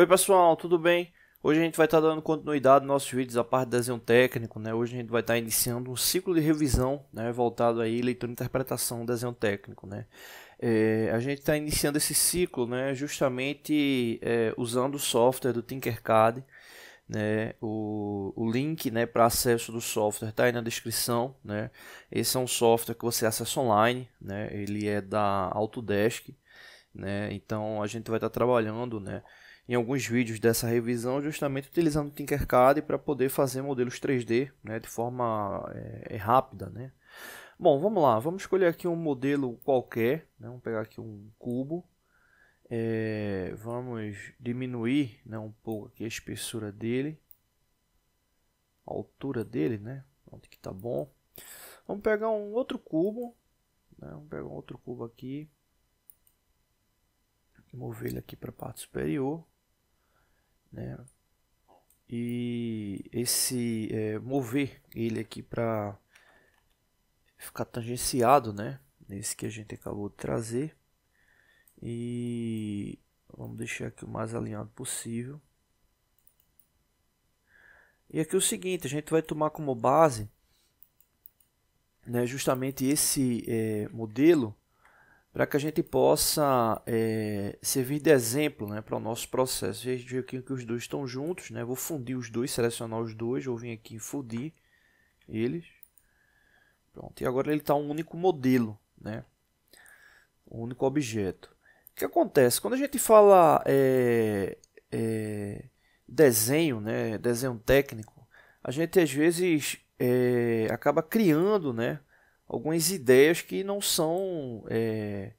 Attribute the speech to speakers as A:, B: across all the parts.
A: Oi pessoal, tudo bem? Hoje a gente vai estar tá dando continuidade nos nossos vídeos, a parte de desenho técnico, né? Hoje a gente vai estar tá iniciando um ciclo de revisão, né? Voltado aí, leitura e interpretação do desenho técnico, né? É, a gente está iniciando esse ciclo, né? Justamente é, usando o software do Tinkercad, né? O, o link, né? Para acesso do software está aí na descrição, né? Esse é um software que você acessa online, né? Ele é da Autodesk, né? Então a gente vai estar tá trabalhando, né? em alguns vídeos dessa revisão, justamente utilizando o Tinkercad para poder fazer modelos 3D né, de forma é, rápida. Né? Bom, vamos lá, vamos escolher aqui um modelo qualquer, né? vamos pegar aqui um cubo, é, vamos diminuir né, um pouco aqui a espessura dele, a altura dele, né? Pronto, que tá bom. Vamos pegar um outro cubo, né? vamos pegar um outro cubo aqui, mover ele aqui para a parte superior. Né? E esse é, mover ele aqui para ficar tangenciado, né? Nesse que a gente acabou de trazer. E vamos deixar aqui o mais alinhado possível. E aqui é o seguinte, a gente vai tomar como base né, justamente esse é, modelo para que a gente possa é, servir de exemplo né, para o nosso processo. Veja aqui que os dois estão juntos, né? vou fundir os dois, selecionar os dois, vou vir aqui e fundir eles. Pronto, e agora ele está um único modelo, né? um único objeto. O que acontece? Quando a gente fala é, é, desenho, né? desenho técnico, a gente às vezes acaba criando né? algumas ideias que não são é,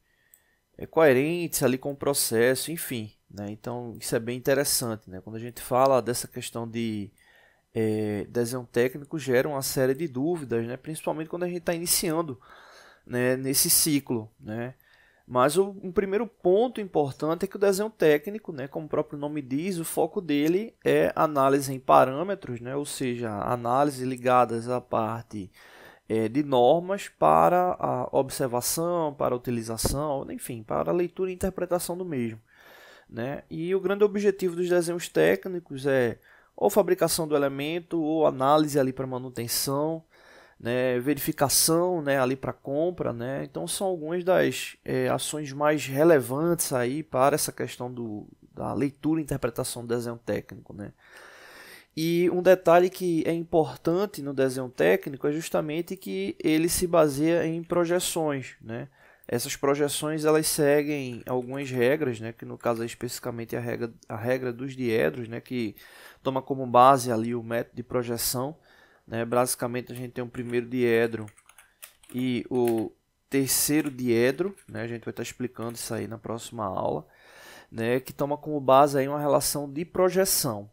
A: é, coerentes ali com o processo, enfim. Né? Então, isso é bem interessante. Né? Quando a gente fala dessa questão de é, desenho técnico, gera uma série de dúvidas, né? principalmente quando a gente está iniciando né, nesse ciclo. Né? Mas o, um primeiro ponto importante é que o desenho técnico, né, como o próprio nome diz, o foco dele é análise em parâmetros, né, ou seja, análises ligadas à parte é, de normas para a observação, para a utilização, enfim, para a leitura e interpretação do mesmo. Né? E o grande objetivo dos desenhos técnicos é ou fabricação do elemento, ou análise ali para manutenção, né? verificação né? ali para compra. Né? Então são algumas das é, ações mais relevantes aí para essa questão do, da leitura e interpretação do desenho técnico. Né? E um detalhe que é importante no desenho técnico é justamente que ele se baseia em projeções, né? Essas projeções elas seguem algumas regras, né? Que no caso é especificamente a regra, a regra dos diedros, né? Que toma como base ali o método de projeção, né? Basicamente a gente tem o primeiro diedro e o terceiro diedro, né? A gente vai estar explicando isso aí na próxima aula, né? Que toma como base aí uma relação de projeção.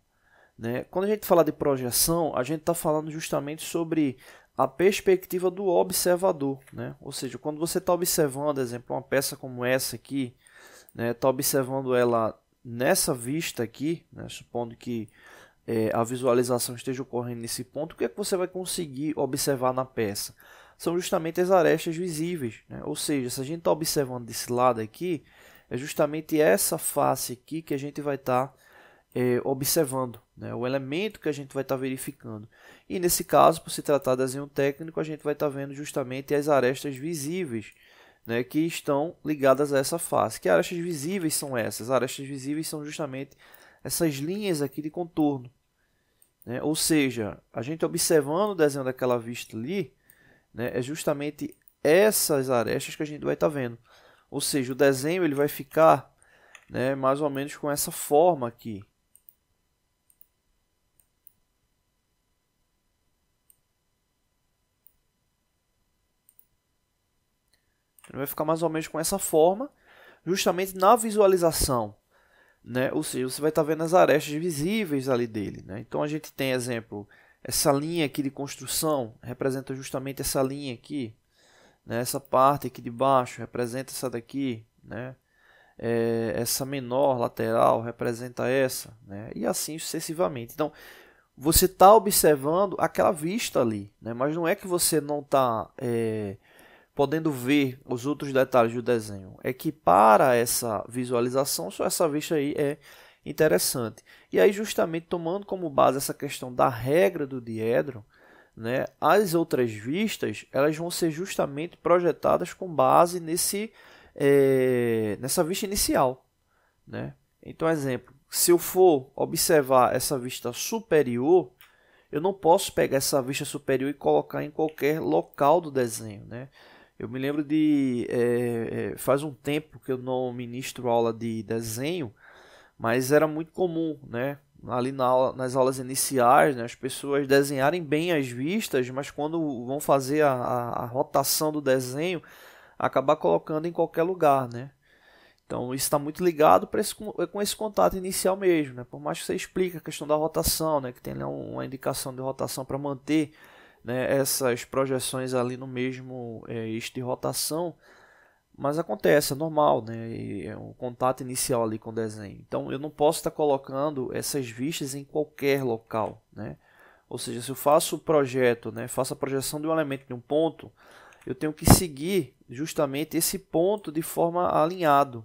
A: Né? Quando a gente fala de projeção, a gente está falando justamente sobre a perspectiva do observador, né? Ou seja, quando você está observando, exemplo, uma peça como essa aqui, está né? Tá observando ela nessa vista aqui, né? supondo que é, a visualização esteja ocorrendo nesse ponto, o que é que você vai conseguir observar na peça? São justamente as arestas visíveis, né? ou seja, se a gente está observando desse lado aqui, é justamente essa face aqui que a gente vai estar tá é, observando, né, o elemento que a gente vai estar tá verificando. E nesse caso, por se tratar de desenho técnico, a gente vai estar tá vendo justamente as arestas visíveis né, que estão ligadas a essa face. Que arestas visíveis são essas? Arestas visíveis são justamente essas linhas aqui de contorno. Né? Ou seja, a gente observando o desenho daquela vista ali, né, é justamente essas arestas que a gente vai estar tá vendo. Ou seja, o desenho ele vai ficar né, mais ou menos com essa forma aqui. Ele vai ficar mais ou menos com essa forma, justamente na visualização. Né? Ou seja, você vai estar tá vendo as arestas visíveis ali dele. Né? Então a gente tem, exemplo, essa linha aqui de construção representa justamente essa linha aqui. Né? Essa parte aqui de baixo representa essa daqui. Né? É, essa menor lateral representa essa. Né? E assim sucessivamente. Então você está observando aquela vista ali. Né? Mas não é que você não está... É podendo ver os outros detalhes do desenho. É que para essa visualização, só essa vista aí é interessante. E aí, justamente tomando como base essa questão da regra do diedro, né, as outras vistas elas vão ser justamente projetadas com base nesse, é, nessa vista inicial. Né? Então, exemplo, se eu for observar essa vista superior, eu não posso pegar essa vista superior e colocar em qualquer local do desenho. Né? Eu me lembro de. É, faz um tempo que eu não ministro aula de desenho, mas era muito comum, né? Ali na aula, nas aulas iniciais, né, as pessoas desenharem bem as vistas, mas quando vão fazer a, a, a rotação do desenho, acabar colocando em qualquer lugar, né? Então isso está muito ligado esse, com esse contato inicial mesmo, né? Por mais que você explique a questão da rotação, né? Que tem uma indicação de rotação para manter né, essas projeções ali no mesmo é, eixo de rotação, mas acontece, é normal, né, é um contato inicial ali com o desenho. Então eu não posso estar colocando essas vistas em qualquer local, né? Ou seja, se eu faço o projeto, né, faço a projeção de um elemento de um ponto, eu tenho que seguir justamente esse ponto de forma alinhado.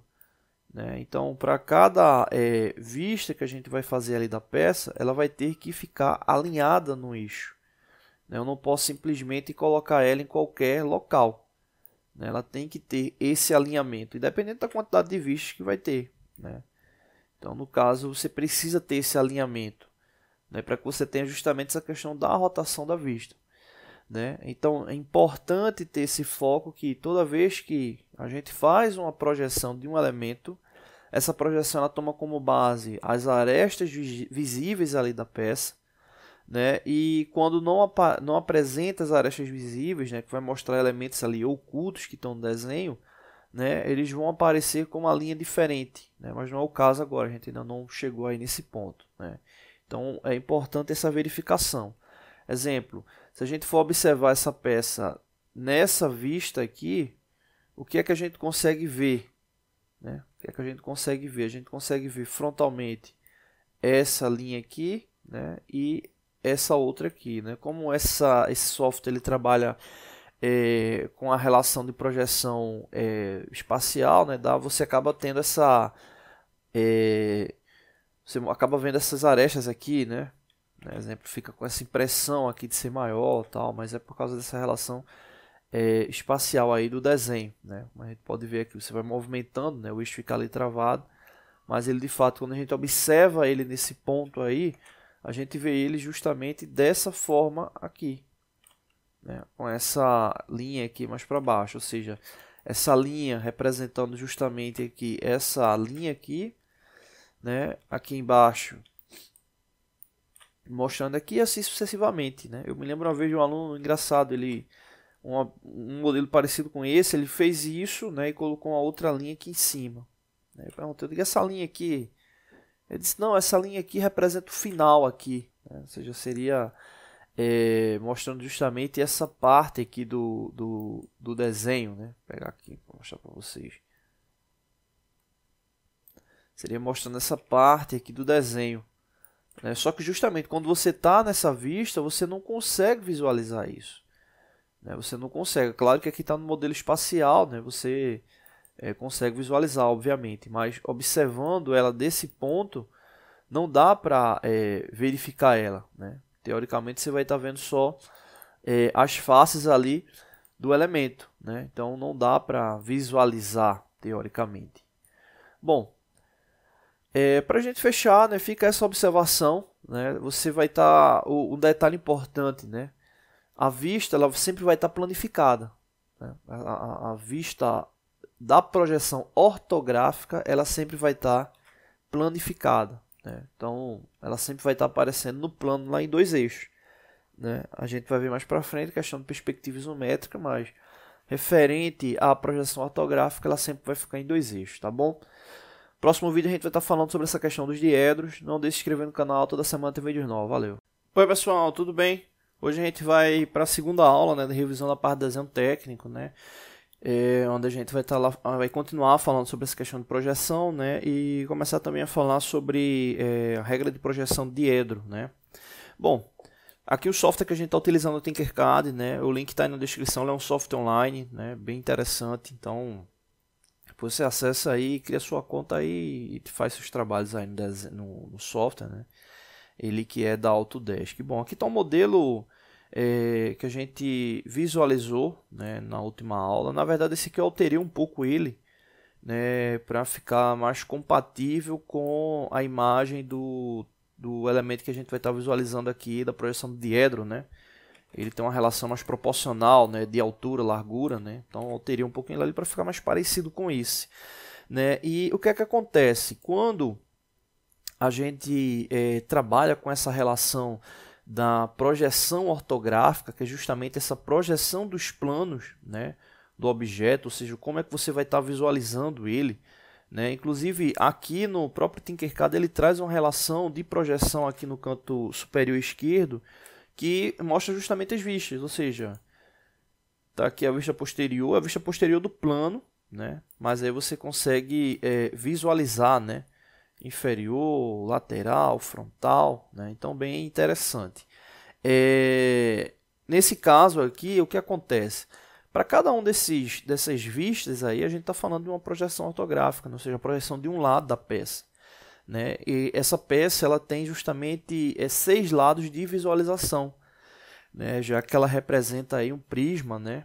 A: Né? Então, para cada é, vista que a gente vai fazer ali da peça, ela vai ter que ficar alinhada no eixo. Né? Eu não posso simplesmente colocar ela em qualquer local. Né? Ela tem que ter esse alinhamento, independente da quantidade de vistos que vai ter. Né? Então, no caso, você precisa ter esse alinhamento né? para que você tenha justamente essa questão da rotação da vista. Né? Então, é importante ter esse foco que toda vez que a gente faz uma projeção de um elemento, essa projeção ela toma como base as arestas visíveis ali da peça né? E quando não, não apresenta as arestas visíveis, né? que vai mostrar elementos ali ocultos que estão no desenho, né? eles vão aparecer com uma linha diferente. Né? Mas não é o caso agora, a gente ainda não chegou aí nesse ponto. Né? Então é importante essa verificação. Exemplo, se a gente for observar essa peça nessa vista aqui, o que é que a gente consegue ver? Né? O que é que a gente consegue ver? A gente consegue ver frontalmente essa linha aqui né? e essa outra aqui, né? Como essa, esse software ele trabalha é, com a relação de projeção é, espacial, né, dá, você acaba tendo essa. É, você acaba vendo essas arestas aqui, né? Por exemplo, fica com essa impressão aqui de ser maior tal, mas é por causa dessa relação é, espacial aí do desenho, né? a gente pode ver aqui, você vai movimentando, né? O eixo fica ali travado, mas ele de fato, quando a gente observa ele nesse ponto aí, a gente vê ele justamente dessa forma aqui, né? com essa linha aqui mais para baixo, ou seja, essa linha representando justamente aqui essa linha aqui, né? aqui embaixo, mostrando aqui assim sucessivamente. Né? Eu me lembro uma vez de um aluno engraçado, ele uma, um modelo parecido com esse, ele fez isso né? e colocou uma outra linha aqui em cima. Né? Eu perguntei, eu digo, essa linha aqui ele disse, não, essa linha aqui representa o final aqui. Né? Ou seja, seria é, mostrando justamente essa parte aqui do, do, do desenho. Né? Vou pegar aqui para mostrar para vocês. Seria mostrando essa parte aqui do desenho. Né? Só que justamente quando você está nessa vista, você não consegue visualizar isso. Né? Você não consegue. Claro que aqui está no modelo espacial, né? você é, consegue visualizar, obviamente, mas observando ela desse ponto, não dá para é, verificar ela. Né? Teoricamente, você vai estar tá vendo só é, as faces ali do elemento, né? então não dá para visualizar teoricamente. Bom, é, para a gente fechar, né, fica essa observação. Né? Você vai estar tá, um detalhe importante, né? A vista ela sempre vai estar tá planificada. Né? A, a, a vista da projeção ortográfica, ela sempre vai estar tá planificada. Né? Então, ela sempre vai estar tá aparecendo no plano lá em dois eixos. Né? A gente vai ver mais para frente a questão de perspectiva isométrica, mas referente à projeção ortográfica, ela sempre vai ficar em dois eixos, tá bom? Próximo vídeo a gente vai estar tá falando sobre essa questão dos diedros. Não deixe de se inscrever no canal, toda semana tem vídeos novos. Valeu! Oi pessoal, tudo bem? Hoje a gente vai para a segunda aula né, da revisão da parte do desenho técnico, né? é, onde a gente vai estar tá lá, vai continuar falando sobre essa questão de projeção, né, e começar também a falar sobre é, a regra de projeção de Edro, né. Bom, aqui o software que a gente está utilizando é o Tinkercad, né, o link está aí na descrição, é um software online, né, bem interessante, então você acessa aí, cria sua conta aí e faz seus trabalhos aí no, no, software, né, ele que é da Autodesk. Bom, aqui está um modelo é, que a gente visualizou né, na última aula. Na verdade, esse aqui eu alterei um pouco ele né, para ficar mais compatível com a imagem do, do elemento que a gente vai estar tá visualizando aqui da projeção do diedro. Né? Ele tem uma relação mais proporcional né, de altura, largura. Né? Então, alterei um pouquinho ali para ficar mais parecido com esse. Né? E o que é que acontece? Quando a gente é, trabalha com essa relação da projeção ortográfica, que é justamente essa projeção dos planos né, do objeto, ou seja, como é que você vai estar tá visualizando ele. Né? Inclusive, aqui no próprio Tinkercad, ele traz uma relação de projeção aqui no canto superior esquerdo, que mostra justamente as vistas, ou seja, está aqui a vista posterior, a vista posterior do plano, né? mas aí você consegue é, visualizar né? inferior, lateral, frontal, né? então bem interessante. É, nesse caso aqui, o que acontece? Para cada um desses dessas vistas aí, a gente está falando de uma projeção ortográfica, ou seja, a projeção de um lado da peça. Né? E essa peça ela tem justamente é, seis lados de visualização, né? já que ela representa aí um prisma, né?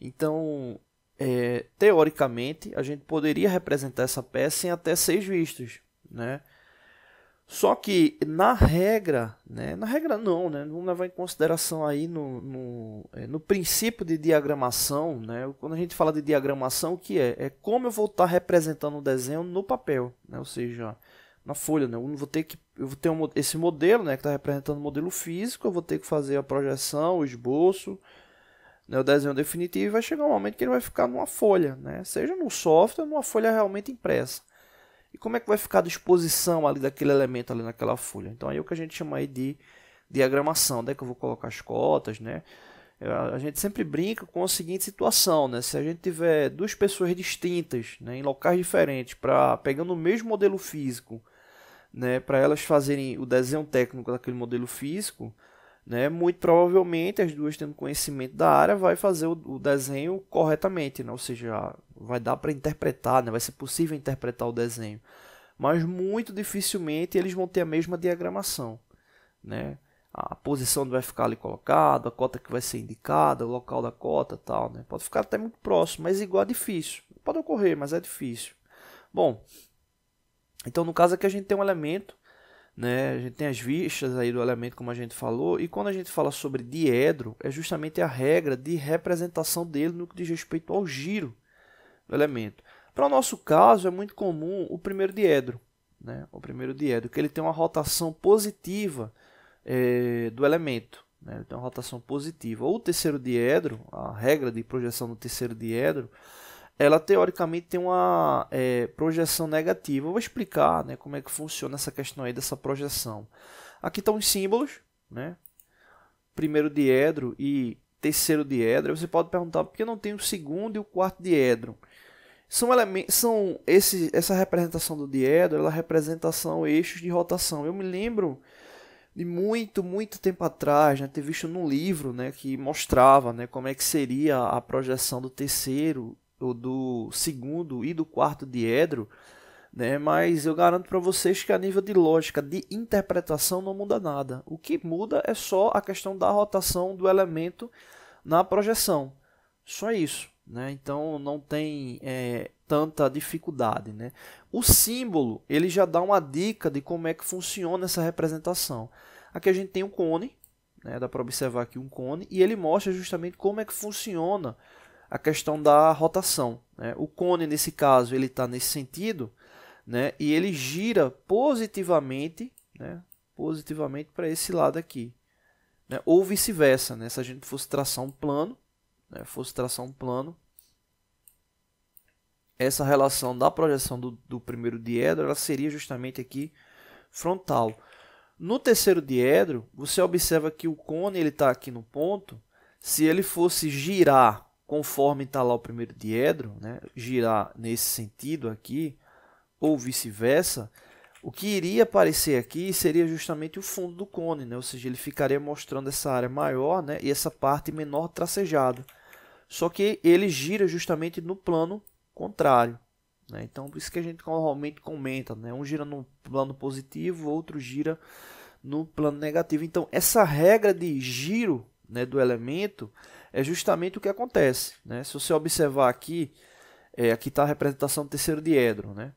A: Então, é, teoricamente, a gente poderia representar essa peça em até seis vistas, né? Só que na regra, né? na regra não, né? vamos levar em consideração aí no, no, é, no princípio de diagramação, né? quando a gente fala de diagramação, o que é? É como eu vou estar tá representando o desenho no papel, né? ou seja, na folha. Né? Eu, vou ter que, eu vou ter um, esse modelo né? que está representando o modelo físico, eu vou ter que fazer a projeção, o esboço, né? o desenho definitivo, e vai chegar um momento que ele vai ficar numa folha, né? seja no software, numa folha realmente impressa e como é que vai ficar a disposição ali daquele elemento ali naquela folha. Então aí é o que a gente chama de diagramação, é que eu vou colocar as cotas, né? A gente sempre brinca com a seguinte situação, né? Se a gente tiver duas pessoas distintas, né, em locais diferentes, para pegando o mesmo modelo físico, né, para elas fazerem o desenho técnico daquele modelo físico, né? Muito provavelmente as duas tendo conhecimento da área vai fazer o, o desenho corretamente, né? ou seja, vai dar para interpretar, né? vai ser possível interpretar o desenho, mas muito dificilmente eles vão ter a mesma diagramação, né? a posição onde vai ficar ali colocado, a cota que vai ser indicada, o local da cota tal, né? Pode ficar até muito próximo, mas igual é difícil. Pode ocorrer, mas é difícil. Bom, então no caso aqui a gente tem um elemento né? A gente tem as vistas aí do elemento, como a gente falou, e quando a gente fala sobre diedro, é justamente a regra de representação dele no que diz respeito ao giro do elemento. Para o nosso caso, é muito comum o primeiro diedro, né? o primeiro diedro, que ele tem uma rotação positiva é, do elemento, né? ele tem uma rotação positiva. Ou o terceiro diedro, a regra de projeção do terceiro diedro, ela teoricamente tem uma é, projeção negativa. Eu vou explicar né, como é que funciona essa questão aí dessa projeção. Aqui estão os símbolos, né? primeiro diedro e terceiro diedro. Você pode perguntar por que não tem o segundo e o quarto diedro. São elementos, são esse, essa representação do diedro, ela é representação eixos de rotação. Eu me lembro de muito, muito tempo atrás, né, ter visto num livro, né, que mostrava, né, como é que seria a projeção do terceiro do segundo e do quarto diedro, né? Mas eu garanto para vocês que a nível de lógica, de interpretação não muda nada. O que muda é só a questão da rotação do elemento na projeção. Só isso, né? Então não tem é, tanta dificuldade, né? O símbolo ele já dá uma dica de como é que funciona essa representação. Aqui a gente tem um cone, né? Dá para observar aqui um cone e ele mostra justamente como é que funciona a questão da rotação. Né? O cone, nesse caso, ele está nesse sentido né? e ele gira positivamente né? positivamente para esse lado aqui. Né? Ou vice-versa, né? se a gente fosse traçar um plano, né? fosse traçar um plano, essa relação da projeção do, do primeiro diedro ela seria justamente aqui frontal. No terceiro diedro, você observa que o cone está aqui no ponto. Se ele fosse girar conforme está lá o primeiro diedro, né, girar nesse sentido aqui, ou vice-versa, o que iria aparecer aqui seria justamente o fundo do cone, né? ou seja, ele ficaria mostrando essa área maior né? e essa parte menor tracejada. Só que ele gira justamente no plano contrário. Né? Então, por isso que a gente normalmente comenta, né? um gira no plano positivo, outro gira no plano negativo. Então, essa regra de giro né, do elemento é justamente o que acontece. Né? Se você observar aqui, é, aqui está a representação do terceiro diedro. Né?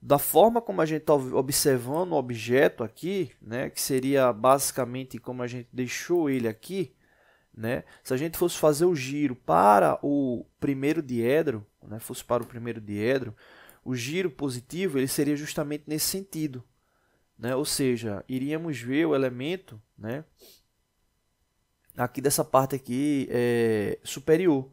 A: Da forma como a gente está observando o objeto aqui, né, que seria basicamente como a gente deixou ele aqui, né? se a gente fosse fazer o giro para o primeiro diedro, né, fosse para o primeiro diedro, o giro positivo ele seria justamente nesse sentido. Né? Ou seja, iríamos ver o elemento né, aqui dessa parte aqui é, superior.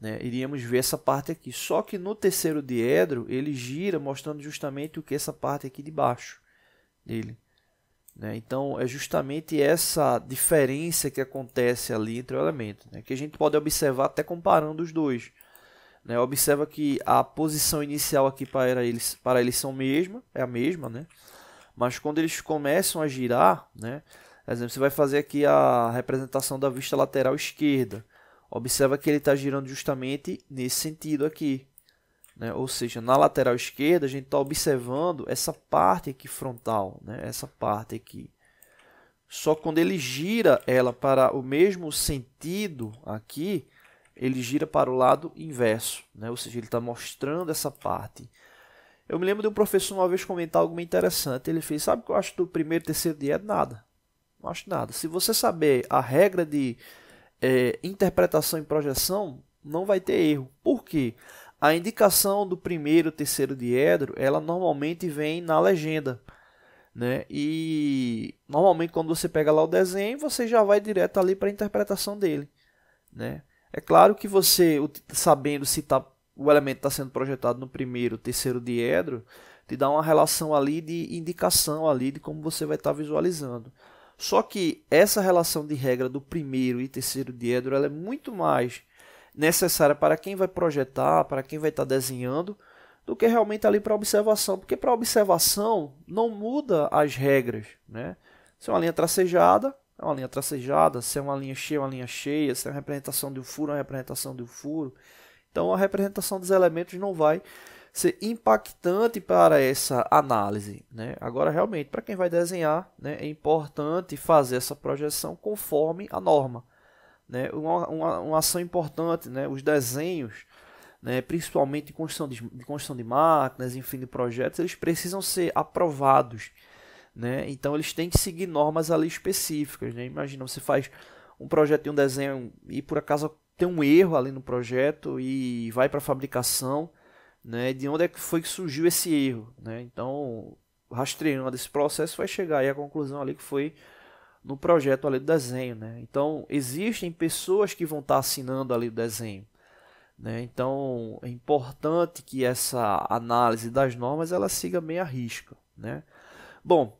A: Né? Iríamos ver essa parte aqui. Só que no terceiro diedro ele gira mostrando justamente o que essa parte aqui de baixo dele. Né? Então é justamente essa diferença que acontece ali entre o elemento, né? que a gente pode observar até comparando os dois. Né? Observa que a posição inicial aqui para eles, para eles são mesma, é a mesma, né? mas quando eles começam a girar, né? Por exemplo, você vai fazer aqui a representação da vista lateral esquerda. Observa que ele está girando justamente nesse sentido aqui. Né? Ou seja, na lateral esquerda a gente está observando essa parte aqui frontal, né? essa parte aqui. Só quando ele gira ela para o mesmo sentido aqui, ele gira para o lado inverso, né? ou seja, ele está mostrando essa parte. Eu me lembro de um professor uma vez comentar algo interessante. Ele fez, sabe o que eu acho do primeiro e terceiro dia? É nada. Não acho nada. Se você saber a regra de é, interpretação e projeção, não vai ter erro. Por quê? A indicação do primeiro terceiro diedro, ela normalmente vem na legenda. Né? E normalmente quando você pega lá o desenho, você já vai direto ali para a interpretação dele. Né? É claro que você, sabendo se tá, o elemento está sendo projetado no primeiro terceiro diedro, te dá uma relação ali de indicação ali de como você vai estar tá visualizando. Só que essa relação de regra do primeiro e terceiro de é muito mais necessária para quem vai projetar, para quem vai estar tá desenhando, do que realmente ali para observação, porque para observação não muda as regras, né? Se é uma linha tracejada, é uma linha tracejada, se é uma linha cheia, é uma linha cheia, se é uma representação de um furo, é uma representação de um furo. Então a representação dos elementos não vai ser impactante para essa análise. Né? Agora, realmente, para quem vai desenhar, né, é importante fazer essa projeção conforme a norma. Né? Uma, uma, uma ação importante, né? os desenhos, né? principalmente de construção de, de construção de máquinas, enfim, de projetos, eles precisam ser aprovados. Né? Então, eles têm que seguir normas ali específicas. Né? Imagina, você faz um projeto e um desenho e por acaso tem um erro ali no projeto e vai para a fabricação né, de onde é que foi que surgiu esse erro. Né? Então, rastreando esse processo, vai chegar aí à conclusão ali que foi no projeto ali do desenho. Né? Então, existem pessoas que vão estar tá assinando ali o desenho. Né? Então, é importante que essa análise das normas ela siga bem a risca. Né? Bom,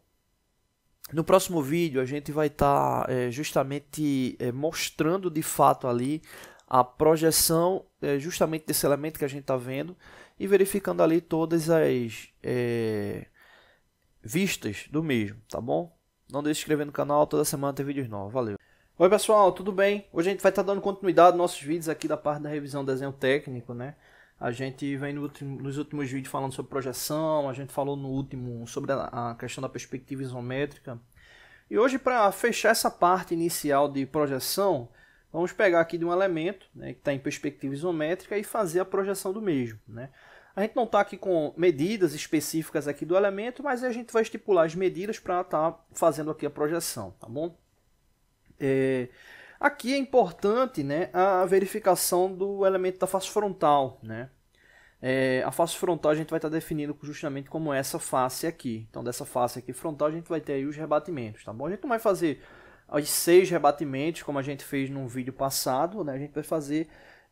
A: no próximo vídeo a gente vai estar tá, é, justamente é, mostrando de fato ali a projeção é, justamente desse elemento que a gente está vendo e verificando ali todas as é, vistas do mesmo, tá bom? Não deixe de inscrever no canal, toda semana tem vídeos novos, valeu! Oi pessoal, tudo bem? Hoje a gente vai estar tá dando continuidade aos nossos vídeos aqui da parte da revisão do desenho técnico, né? A gente vem no último, nos últimos vídeos falando sobre projeção, a gente falou no último sobre a, a questão da perspectiva isométrica. E hoje, para fechar essa parte inicial de projeção, vamos pegar aqui de um elemento né, que está em perspectiva isométrica e fazer a projeção do mesmo. Né? A gente não está aqui com medidas específicas aqui do elemento, mas a gente vai estipular as medidas para estar tá fazendo aqui a projeção, tá bom? É, aqui é importante né, a verificação do elemento da face frontal, né? É, a face frontal a gente vai estar tá definindo justamente como essa face aqui. Então, dessa face aqui frontal, a gente vai ter os rebatimentos, tá bom? A gente não vai fazer os seis rebatimentos, como a gente fez num vídeo passado, né? A gente vai fazer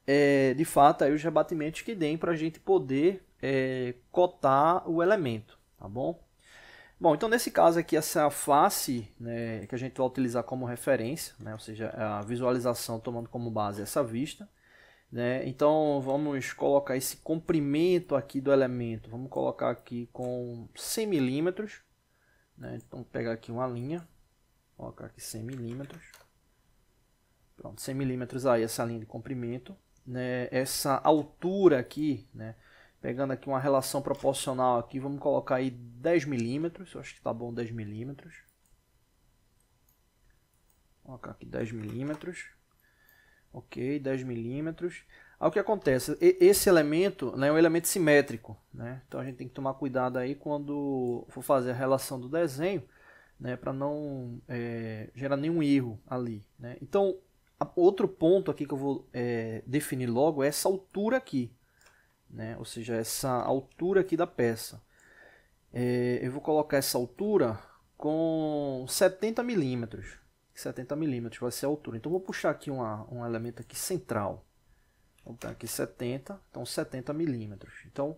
A: é, de fato, aí os rebatimentos que deem para a gente poder é, cotar o elemento, tá bom? Bom, então nesse caso aqui, essa face né, que a gente vai utilizar como referência, né, ou seja, a visualização tomando como base essa vista. Né? Então vamos colocar esse comprimento aqui do elemento, vamos colocar aqui com 100 milímetros. Né? Então pegar aqui uma linha, colocar aqui 100 milímetros. Pronto, 100 milímetros aí essa linha de comprimento né, essa altura aqui, né, pegando aqui uma relação proporcional aqui, vamos colocar aí 10 milímetros, acho que está bom 10 milímetros. Vou colocar aqui 10 milímetros, ok, 10 milímetros. Aí o que acontece, esse elemento né, é um elemento simétrico, né? então a gente tem que tomar cuidado aí quando for fazer a relação do desenho, né, para não é, gerar nenhum erro ali. Né? Então, Outro ponto aqui que eu vou é, definir logo é essa altura aqui, né? ou seja, essa altura aqui da peça. É, eu vou colocar essa altura com 70 milímetros. 70 milímetros vai ser a altura. Então vou puxar aqui uma, um elemento aqui central. Vou botar aqui 70, então 70 milímetros. Então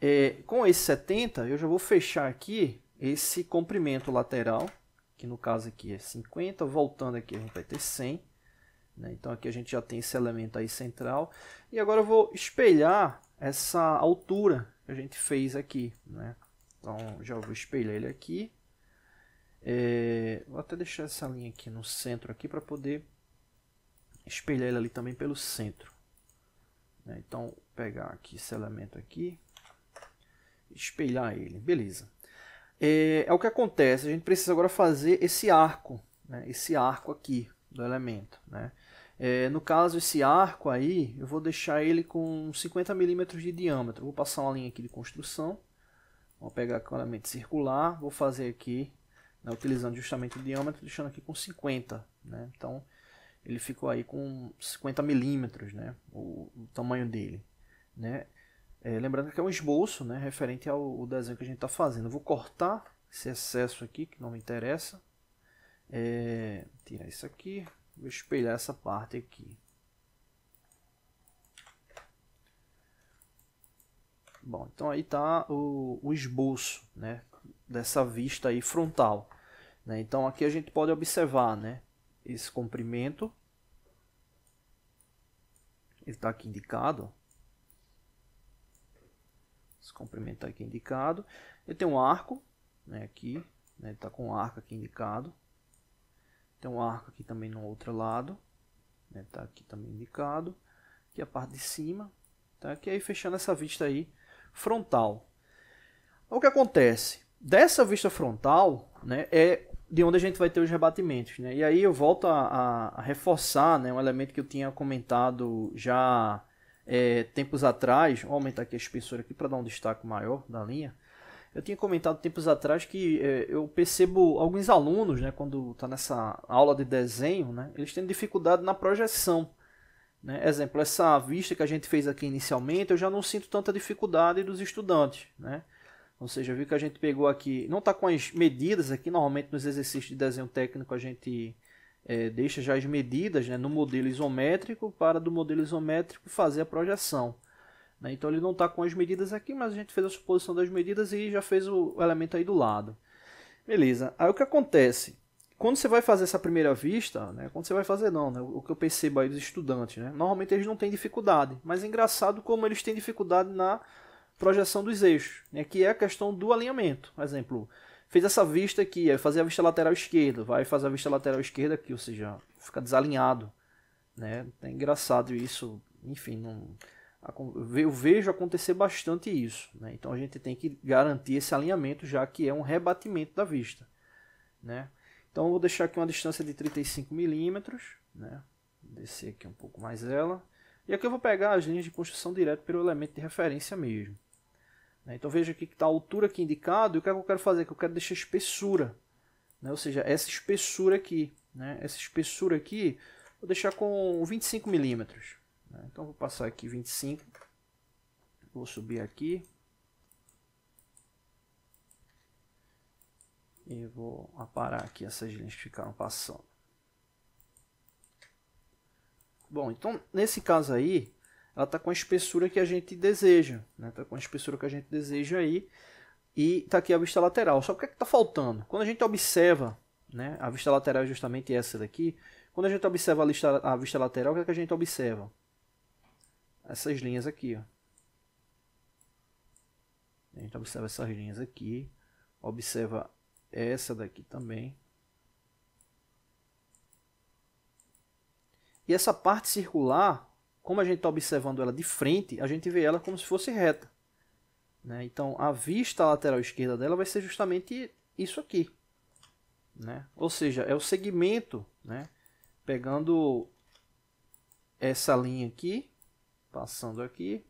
A: é, com esse 70 eu já vou fechar aqui esse comprimento lateral, que no caso aqui é 50, voltando aqui a gente vai ter 100 né? Então aqui a gente já tem esse elemento aí central. E agora eu vou espelhar essa altura que a gente fez aqui. Né? Então já vou espelhar ele aqui. É, vou até deixar essa linha aqui no centro aqui para poder espelhar ele ali também pelo centro. Né? Então pegar aqui esse elemento aqui, espelhar ele, beleza. É, é, o que acontece, a gente precisa agora fazer esse arco, né? esse arco aqui do elemento. Né? É, no caso, esse arco aí, eu vou deixar ele com 50 milímetros de diâmetro. Vou passar uma linha aqui de construção. Vou pegar claramente circular, vou fazer aqui, né, utilizando justamente o diâmetro, deixando aqui com 50. Né? Então, ele ficou aí com 50 milímetros, né? O, o, tamanho dele. Né? É, lembrando que é um esboço né, referente ao, ao desenho que a gente está fazendo. vou cortar esse excesso aqui, que não me interessa. É, tirar isso aqui, Vou espelhar essa parte aqui. Bom, então aí está o, o, esboço né, dessa vista aí frontal. Né? Então aqui a gente pode observar né, esse comprimento. Ele está aqui indicado. Esse comprimento está aqui indicado. Eu tenho um arco né, aqui. Né, ele está com um arco aqui indicado. Tem um arco aqui também no outro lado, né? Tá aqui também indicado. Aqui é a parte de cima, tá? Que aí fechando essa vista aí frontal. O que acontece? Dessa vista frontal, né, é de onde a gente vai ter os rebatimentos, né? E aí eu volto a, a, a reforçar, né, um elemento que eu tinha comentado já é, tempos atrás, vou aumentar aqui a espessura aqui para dar um destaque maior da linha, eu tinha comentado tempos atrás que é, eu percebo alguns alunos, né, quando está nessa aula de desenho, né, eles têm dificuldade na projeção. Né? Exemplo, essa vista que a gente fez aqui inicialmente, eu já não sinto tanta dificuldade dos estudantes. Né? Ou seja, viu que a gente pegou aqui, não está com as medidas aqui, normalmente nos exercícios de desenho técnico a gente é, deixa já as medidas né, no modelo isométrico para do modelo isométrico fazer a projeção. Né? Então ele não está com as medidas aqui, mas a gente fez a suposição das medidas e já fez o elemento aí do lado. Beleza, aí o que acontece? Quando você vai fazer essa primeira vista, né? quando você vai fazer não, né? o que eu percebo aí dos estudantes, né? normalmente eles não têm dificuldade, mas é engraçado como eles têm dificuldade na projeção dos eixos, né? que é a questão do alinhamento. Por exemplo, fez essa vista aqui, vai fazer a vista lateral esquerda, vai fazer a vista lateral esquerda aqui, ou seja, fica desalinhado. Né? É engraçado isso, enfim, não eu vejo acontecer bastante isso. Né? Então a gente tem que garantir esse alinhamento, já que é um rebatimento da vista. Né? Então eu vou deixar aqui uma distância de 35 milímetros. Né? Descer aqui um pouco mais ela. E aqui eu vou pegar as linhas de construção direto pelo elemento de referência mesmo. Né? Então veja aqui que está a altura aqui indicado. E o que, é que eu quero fazer? Que eu quero deixar espessura. Né? Ou seja, essa espessura aqui. Né? Essa espessura aqui, vou deixar com 25 milímetros. Né? Então vou passar aqui 25, vou subir aqui e vou aparar aqui essas linhas que ficaram passando. Bom, então nesse caso aí, ela está com a espessura que a gente deseja, está né? Tá com a espessura que a gente deseja aí e está aqui a vista lateral. Só que o que é está faltando? Quando a gente observa né, a vista lateral é justamente essa daqui, quando a gente observa a, lista, a vista lateral, o que, é que a gente observa? essas linhas aqui. Ó. A gente observa essas linhas aqui, observa essa daqui também. E essa parte circular, como a gente está observando ela de frente, a gente vê ela como se fosse reta. Né? Então, a vista lateral esquerda dela vai ser justamente isso aqui. Né? Ou seja, é o segmento, né? pegando essa linha aqui passando aqui,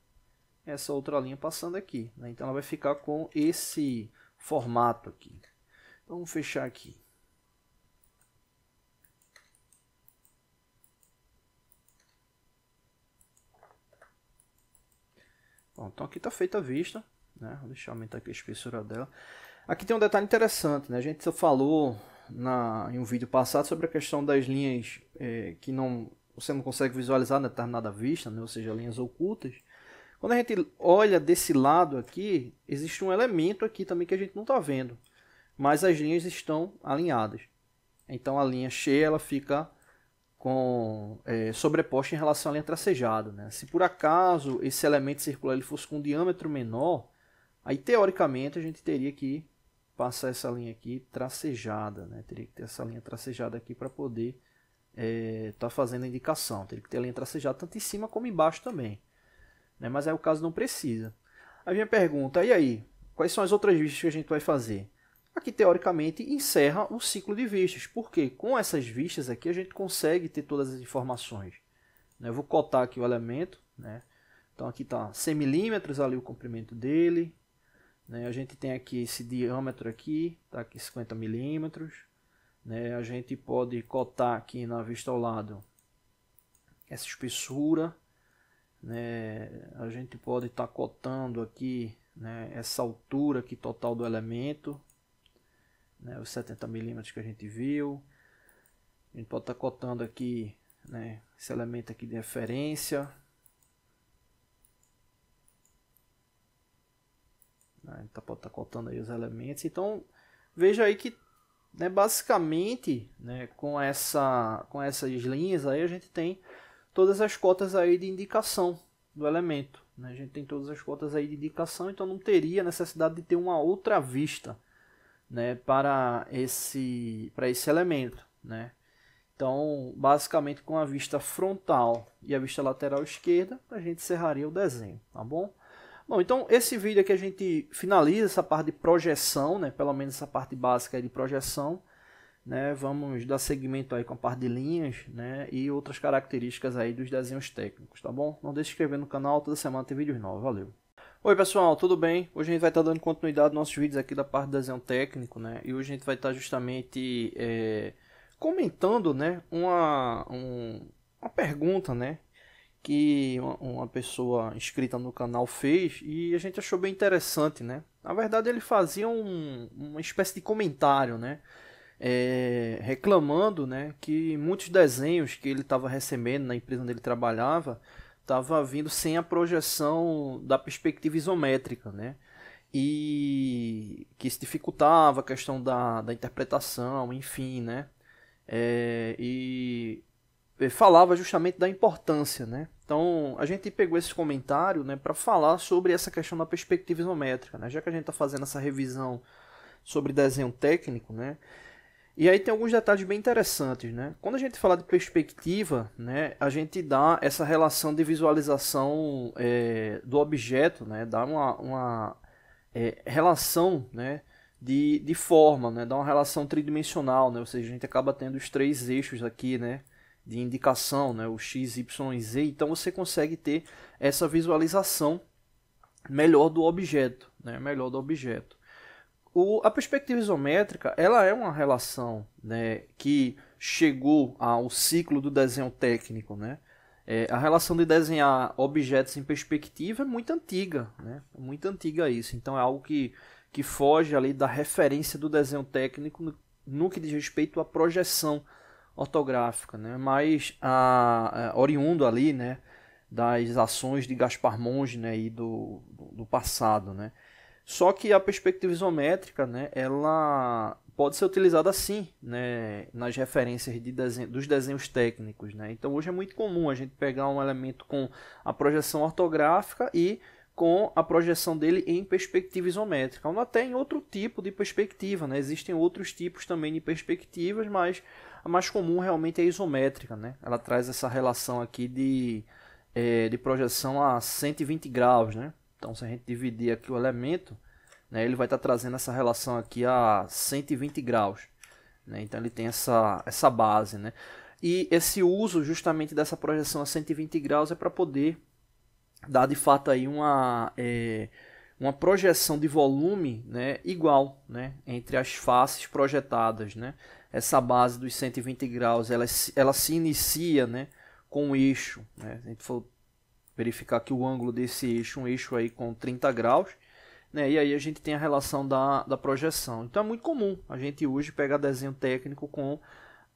A: essa outra linha passando aqui. Né? Então ela vai ficar com esse formato aqui. Então, vamos fechar aqui. Bom, então aqui está feita a vista. Né? Vou deixar aumentar aqui a espessura dela. Aqui tem um detalhe interessante. Né? A gente falou na, em um vídeo passado sobre a questão das linhas é, que não você não consegue visualizar está determinada vista, né, ou seja, linhas ocultas. Quando a gente olha desse lado aqui, existe um elemento aqui também que a gente não está vendo, mas as linhas estão alinhadas. Então a linha cheia ela fica com é, sobreposta em relação à linha tracejada. Né? Se por acaso esse elemento circular ele fosse com um diâmetro menor, aí teoricamente a gente teria que passar essa linha aqui tracejada, né? teria que ter essa linha tracejada aqui para poder está é, fazendo a indicação. Teria que ter a linha tracejada tanto em cima como embaixo também. Né? Mas aí o caso não precisa. A minha pergunta, e aí? Quais são as outras vistas que a gente vai fazer? Aqui, teoricamente, encerra o ciclo de vistas, porque com essas vistas aqui a gente consegue ter todas as informações. Né? Eu vou cotar aqui o elemento, né? então aqui está 100 milímetros ali o comprimento dele, né? a gente tem aqui esse diâmetro aqui, tá aqui 50 milímetros, né? A gente pode cotar aqui na vista ao lado essa espessura. Né? A gente pode estar tá cotando aqui né? essa altura aqui total do elemento, né? os 70 milímetros que a gente viu. A gente pode estar tá cotando aqui né? esse elemento aqui de referência. A né, gente pode estar tá cotando aí os elementos. Então, veja aí que né, basicamente, né, com, essa, com essas linhas aí a gente tem todas as cotas aí de indicação do elemento. Né? A gente tem todas as cotas aí de indicação, então não teria necessidade de ter uma outra vista né, para, esse, para esse elemento. Né? Então, basicamente com a vista frontal e a vista lateral esquerda, a gente encerraria o desenho, tá bom? Bom, então esse vídeo aqui a gente finaliza essa parte de projeção, né? Pelo menos essa parte básica de projeção. Né, vamos dar seguimento aí com a parte de linhas, né, e outras características aí dos desenhos técnicos, tá bom? Não deixe de inscrever no canal, toda semana tem vídeos novos, valeu! Oi pessoal, tudo bem? Hoje a gente vai estar tá dando continuidade aos nossos vídeos aqui da parte de desenho técnico, né, e hoje a gente vai estar tá justamente é, comentando, né, uma, um, uma pergunta, né, que uma pessoa inscrita no canal fez e a gente achou bem interessante, né? Na verdade, ele fazia um, uma espécie de comentário, né? É, reclamando, né, que muitos desenhos que ele estava recebendo na empresa onde ele trabalhava estava vindo sem a projeção da perspectiva isométrica, né? E que isso dificultava a questão da, da interpretação, enfim, né? É, e eh, falava justamente da importância, né? Então, a gente pegou esse comentário né, para falar sobre essa questão da perspectiva isométrica, né? Já que a gente está fazendo essa revisão sobre desenho técnico, né? E aí tem alguns detalhes bem interessantes, né? Quando a gente fala de perspectiva, né, a gente dá essa relação de visualização é, do objeto, né? Dá uma, uma é, relação, né? De, de forma, né? Dá uma relação tridimensional, né? Ou seja, a gente acaba tendo os três eixos aqui, né? de indicação, né, o x, y e z, então você consegue ter essa visualização melhor do objeto, né, melhor do objeto. O, a perspectiva isométrica ela é uma relação né, que chegou ao ciclo do desenho técnico, né? É, a relação de desenhar objetos em perspectiva é muito antiga, né? Muito antiga isso. Então é algo que, que foge ali da referência do desenho técnico no, no que diz respeito à projeção ortográfica, né? Mas a, a, oriundo ali, né, das ações de Gaspar Monge, né, e do, do passado, né? Só que a perspectiva isométrica, né, ela pode ser utilizada assim, né, nas referências de desenho, dos desenhos técnicos, né? Então hoje é muito comum a gente pegar um elemento com a projeção ortográfica e com a projeção dele em perspectiva isométrica, ou até em outro tipo de perspectiva, né? Existem outros tipos também de perspectivas, mas a mais comum realmente é a isométrica, né? Ela traz essa relação aqui de, é, de projeção a 120 graus, né? Então, se a gente dividir aqui o elemento, né, ele vai estar tá trazendo essa relação aqui a 120 graus. Né? Então, ele tem essa, essa base, né? E esse uso justamente dessa projeção a 120 graus é para poder dar de fato aí uma, é, uma projeção de volume né, igual né, entre as faces projetadas. Né? essa base dos 120 graus, ela, ela se inicia né, com o eixo. Né? A gente for verificar que o ângulo desse eixo, um eixo aí com 30 graus, né? e aí a gente tem a relação da, da projeção. Então é muito comum a gente hoje pegar desenho técnico com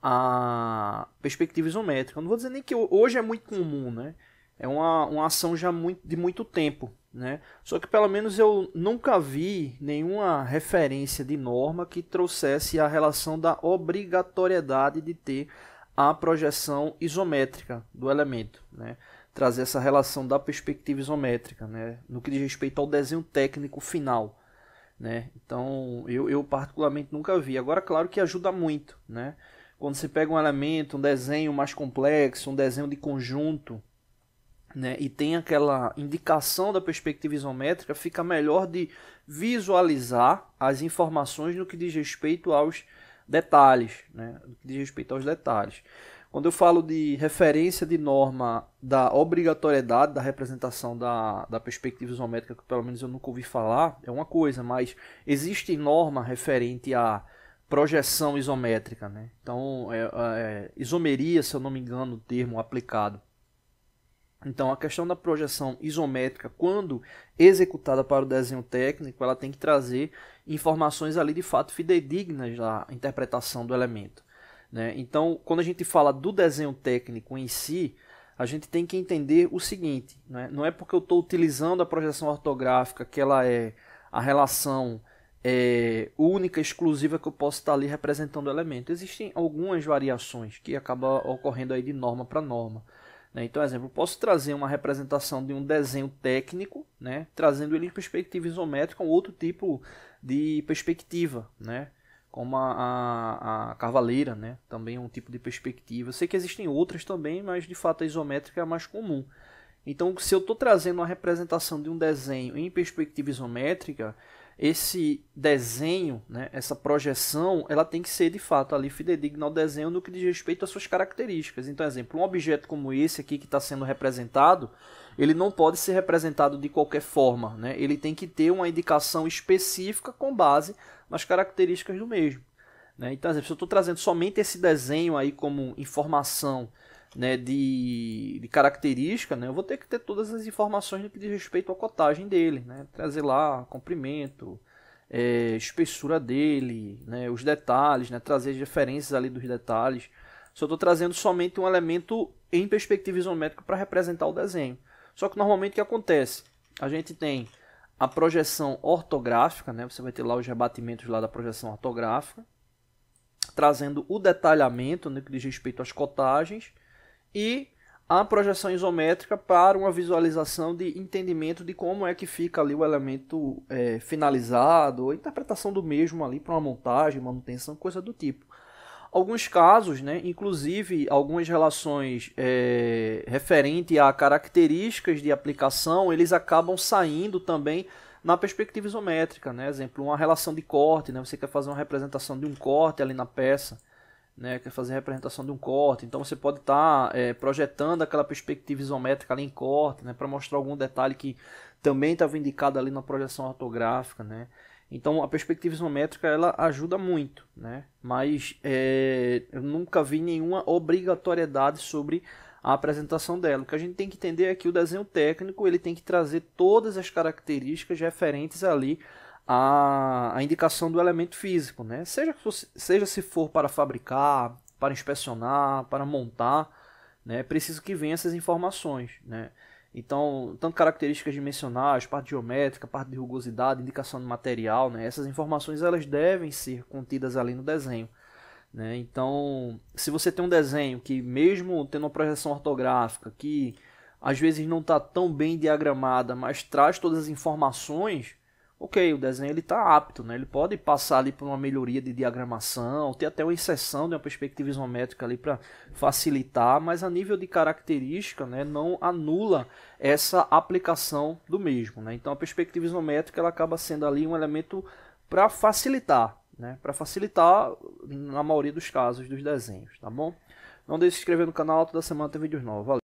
A: a perspectiva isométrica. Eu não vou dizer nem que hoje é muito comum, né? É uma, uma ação já muito, de muito tempo, né? Só que pelo menos eu nunca vi nenhuma referência de norma que trouxesse a relação da obrigatoriedade de ter a projeção isométrica do elemento, né? trazer essa relação da perspectiva isométrica, né? no que diz respeito ao desenho técnico final. Né? Então, eu, eu particularmente nunca vi. Agora, claro que ajuda muito. Né? Quando você pega um elemento, um desenho mais complexo, um desenho de conjunto, né, e tem aquela indicação da perspectiva isométrica, fica melhor de visualizar as informações no que diz respeito aos detalhes, né, no que diz respeito aos detalhes. Quando eu falo de referência de norma da obrigatoriedade da representação da, da perspectiva isométrica, que pelo menos eu nunca ouvi falar, é uma coisa, mas existe norma referente à projeção isométrica, né? Então, é, é, isomeria, se eu não me engano, o termo aplicado. Então, a questão da projeção isométrica, quando executada para o desenho técnico, ela tem que trazer informações ali de fato fidedignas da interpretação do elemento. Né? Então, quando a gente fala do desenho técnico em si, a gente tem que entender o seguinte: né? não é porque eu estou utilizando a projeção ortográfica que ela é a relação é, única, exclusiva que eu posso estar ali representando o elemento. Existem algumas variações que acabam ocorrendo aí de norma para norma. Né? Então, exemplo, eu posso trazer uma representação de um desenho técnico, né, trazendo ele em perspectiva isométrica, um outro tipo de perspectiva, né, como a, a, a cavaleira, né, também é um tipo de perspectiva. sei que existem outras também, mas de fato a isométrica é a mais comum. Então, se eu estou trazendo uma representação de um desenho em perspectiva isométrica, esse desenho, né, essa projeção, ela tem que ser de fato ali fidedigna ao desenho no que diz respeito às suas características. Então, exemplo, um objeto como esse aqui que está sendo representado, ele não pode ser representado de qualquer forma, né? Ele tem que ter uma indicação específica com base nas características do mesmo. Né? Então, exemplo, se eu estou trazendo somente esse desenho aí como informação né, de, de, característica, né, eu vou ter que ter todas as informações no que diz respeito à cotagem dele, né, trazer lá comprimento, é, espessura dele, né, os detalhes, né, trazer as referências ali dos detalhes. Se eu estou trazendo somente um elemento em perspectiva isométrica para representar o desenho. Só que normalmente o que acontece? A gente tem a projeção ortográfica, né, você vai ter lá os rebatimentos lá da projeção ortográfica, trazendo o detalhamento no né, que diz respeito às cotagens, e a projeção isométrica para uma visualização de entendimento de como é que fica ali o elemento é, finalizado, a interpretação do mesmo ali para uma montagem, manutenção, coisa do tipo. Alguns casos, né, inclusive algumas relações é, referente a características de aplicação, eles acabam saindo também na perspectiva isométrica, né? Exemplo, uma relação de corte, né? Você quer fazer uma representação de um corte ali na peça né, quer fazer representação de um corte, então você pode estar tá, é, projetando aquela perspectiva isométrica ali em corte, né, para mostrar algum detalhe que também estava indicado ali na projeção ortográfica, né. Então a perspectiva isométrica ela ajuda muito, né, mas é, eu nunca vi nenhuma obrigatoriedade sobre a apresentação dela. O que a gente tem que entender é que o desenho técnico ele tem que trazer todas as características referentes ali a, a indicação do elemento físico, né? Seja, seja se for para fabricar, para inspecionar, para montar, né? É preciso que venha essas informações, né? Então, tanto características dimensionais, parte geométrica, parte de rugosidade, indicação do material, né? essas informações elas devem ser contidas ali no desenho. Né? Então, se você tem um desenho que, mesmo tendo uma projeção ortográfica, que às vezes não está tão bem diagramada, mas traz todas as informações, ok, o desenho ele está apto, né? ele pode passar ali por uma melhoria de diagramação, ter até uma inserção de uma perspectiva isométrica ali para facilitar, mas a nível de característica né, não anula essa aplicação do mesmo. Né? Então a perspectiva isométrica ela acaba sendo ali um elemento para facilitar, né? para facilitar na maioria dos casos dos desenhos, tá bom? Não deixe de se inscrever no canal, toda semana tem vídeos novos. Valeu.